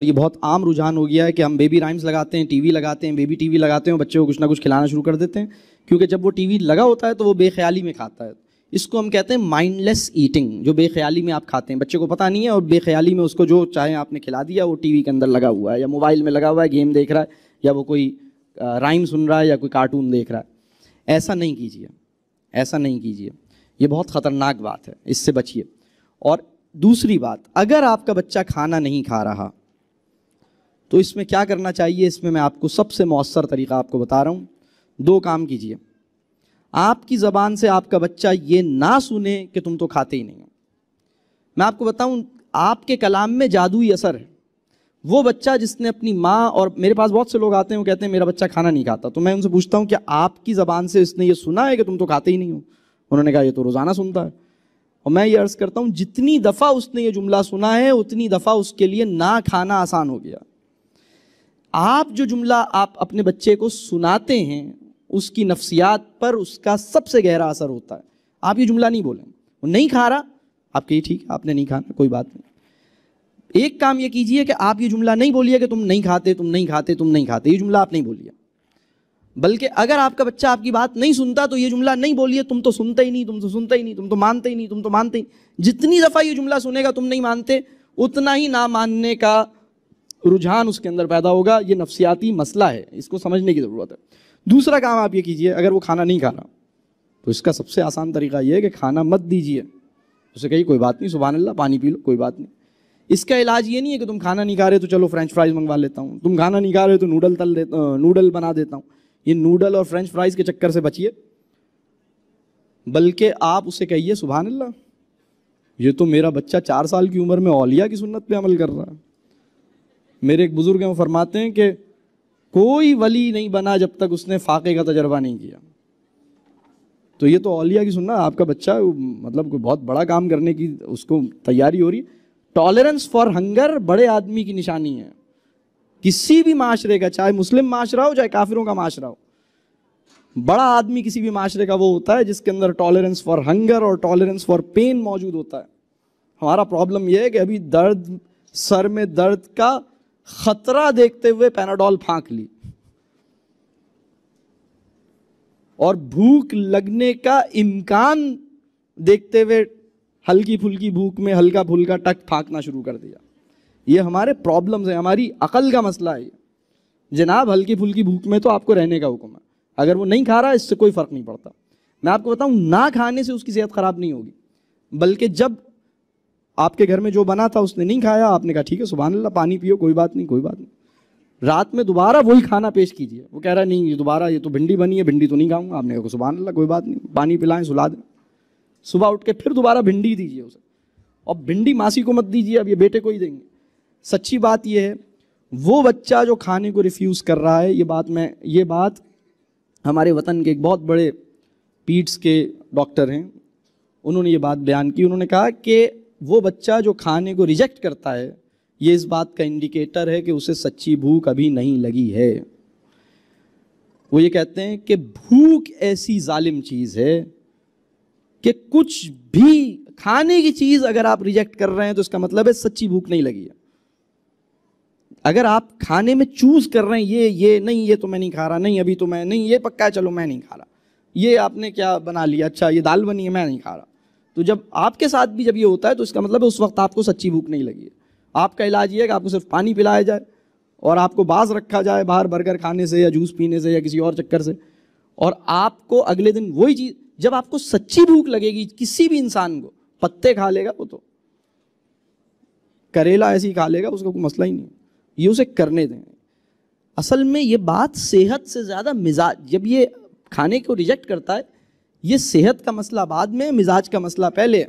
तो ये बहुत आम रुझान हो गया है कि हम बेबी राइम्स लगाते हैं टीवी लगाते हैं बेबी टीवी लगाते हैं बच्चे को कुछ ना कुछ खिलाना शुरू कर देते हैं क्योंकि जब वो टीवी लगा होता है तो वो बेख्याली में खाता है इसको हम कहते हैं माइंडलेस ईटिंग जो बेख्याली में आप खाते हैं बच्चे को पता नहीं है और बेख्याली में उसको जो चाहे आपने खिला दिया वो टीवी के अंदर लगा हुआ है या मोबाइल में लगा हुआ है गेम देख रहा है या वो कोई राइम सुन रहा है या कोई कार्टून देख रहा है ऐसा नहीं कीजिए ऐसा नहीं कीजिए ये बहुत ख़तरनाक बात है इससे बचिए और दूसरी बात अगर आपका बच्चा खाना नहीं खा रहा तो इसमें क्या करना चाहिए इसमें मैं आपको सबसे मौसर तरीका आपको बता रहा हूँ दो काम कीजिए आपकी ज़बान से आपका बच्चा ये ना सुने कि तुम तो खाते ही नहीं हो मैं आपको बताऊं आपके कलाम में जादुई असर है वो बच्चा जिसने अपनी माँ और मेरे पास बहुत से लोग आते हैं वो कहते हैं मेरा बच्चा खाना नहीं खाता तो मैं उनसे पूछता हूँ कि आपकी ज़बान से इसने ये सुना है कि तुम तो खाते ही नहीं हो उन्होंने कहा ये तो रोज़ाना सुनता है और मैं ये अर्ज़ करता हूँ जितनी दफ़ा उसने ये जुमला सुना है उतनी दफ़ा उसके लिए ना खाना आसान हो गया आप जो जुमला आप अपने बच्चे को सुनाते हैं उसकी नफ्सियात पर उसका सबसे गहरा असर होता है आप ये जुमला नहीं बोलें वो नहीं खा रहा आप कहिए ठीक है आपने नहीं खाना कोई बात नहीं एक काम ये कीजिए कि आप ये जुमला नहीं बोलिए कि तुम नहीं खाते तुम नहीं खाते तुम नहीं खाते ये जुमला आप नहीं बोलिए बल्कि अगर आपका बच्चा आपकी बात नहीं सुनता तो ये जुमला नहीं बोलिए तुम तो सुनते ही नहीं तुम तो सुनते ही नहीं तुम तो मानते ही नहीं तुम तो मानते ही जितनी दफ़ा ये जुमला सुनेगा तुम नहीं मानते उतना ही ना मानने का रुझान उसके अंदर पैदा होगा ये नफसियाती मसला है इसको समझने की ज़रूरत है दूसरा काम आप ये कीजिए अगर वो खाना नहीं खाना तो इसका सबसे आसान तरीका ये है कि खाना मत दीजिए उसे कही कोई बात नहीं सुबह अल्लाह पानी पी लो कोई बात नहीं इसका इलाज ये नहीं है कि तुम खाना नहीं खा रहे तो चलो फ्रेंच फ्राइज मंगवा लेता हूँ तुम खाना नहीं खा रहे तो नूडल तल देता नूडल बना देता हूँ ये नूडल और फ्रेंच फ्राइज के चक्कर से बचिए बल्कि आप उसे कहिए सुबह अल्लाह ये तो मेरा बच्चा चार साल की उम्र में ओलिया की सुन्नत पे अमल कर रहा है मेरे एक बुज़ुर्ग हैं वो फरमाते हैं कि कोई वली नहीं बना जब तक उसने फाके का तजर्बा नहीं किया तो ये तो औलिया की सुनना आपका बच्चा मतलब कोई बहुत बड़ा काम करने की उसको तैयारी हो रही है टॉलरेंस फॉर हंगर बड़े आदमी की निशानी है किसी भी माशरे का चाहे मुस्लिम माशरा हो चाहे काफिरों का माशरा हो बड़ा आदमी किसी भी माशरे का वो होता है जिसके अंदर टॉलरेंस फॉर हंगर और टॉलरेंस फॉर पेन मौजूद होता है हमारा प्रॉब्लम यह है कि अभी दर्द सर में दर्द का खतरा देखते हुए पैनाडॉल फांक ली और भूख लगने का इम्कान देखते हुए हल्की फुल्की भूख में हल्का फुल्का टक फाँकना शुरू कर दिया ये हमारे प्रॉब्लम्स हैं हमारी अकल का मसला है ये जनाब हल्की फुल्की भूख में तो आपको रहने का हुक्म है अगर वो नहीं खा रहा इससे कोई फ़र्क नहीं पड़ता मैं आपको बताऊं ना खाने से उसकी सेहत ख़राब नहीं होगी बल्कि जब आपके घर में जो बना था उसने नहीं खाया आपने कहा ठीक है सुबह अल्लाह पानी पियो कोई बात नहीं कोई बात नहीं रात में दोबारा वही खाना पेश कीजिए वो कह रहा नहीं ये दोबारा ये तो भिंडी बनी है भिंडी तो नहीं खाऊंगा आपने कहा सुबह अल्लाह कोई बात नहीं पानी पिलाएं सुला दें सुबह उठ के फिर दोबारा भिंडी दीजिए उसे और भिंडी मासी को मत दीजिए अब ये बेटे को ही देंगे सच्ची बात यह है वो बच्चा जो खाने को रिफ्यूज़ कर रहा है ये बात मैं ये बात हमारे वतन के एक बहुत बड़े पीट्स के डॉक्टर हैं उन्होंने ये बात बयान की उन्होंने कहा कि वो बच्चा जो खाने को रिजेक्ट करता है ये इस बात का इंडिकेटर है कि उसे सच्ची भूख अभी नहीं लगी है वो ये कहते हैं कि भूख ऐसी जालिम चीज़ है कि कुछ भी खाने की चीज़ अगर आप रिजेक्ट कर रहे हैं तो इसका मतलब है सच्ची भूख नहीं लगी है अगर आप खाने में चूज़ कर रहे हैं ये ये नहीं ये तो मैं नहीं खा रहा नहीं अभी तो मैं नहीं ये पक्का है चलो मैं नहीं खा रहा ये आपने क्या बना लिया अच्छा ये दाल बनी है मैं नहीं खा रहा तो जब आपके साथ भी जब ये होता है तो इसका मतलब है उस वक्त आपको सच्ची भूख नहीं लगी है आपका इलाज ये है कि आपको सिर्फ पानी पिलाया जाए और आपको बाज रखा जाए बाहर बर्गर खाने से या जूस पीने से या किसी और चक्कर से और आपको अगले दिन वही चीज़ जब आपको सच्ची भूख लगेगी किसी भी इंसान को पत्ते खा लेगा वो तो करेला ऐसे ही खा लेगा उसका कोई मसला ही नहीं ये उसे करने दें असल में ये बात सेहत से ज़्यादा मिजाज जब ये खाने को रिजेक्ट करता है ये सेहत का मसला बाद में मिजाज का मसला पहले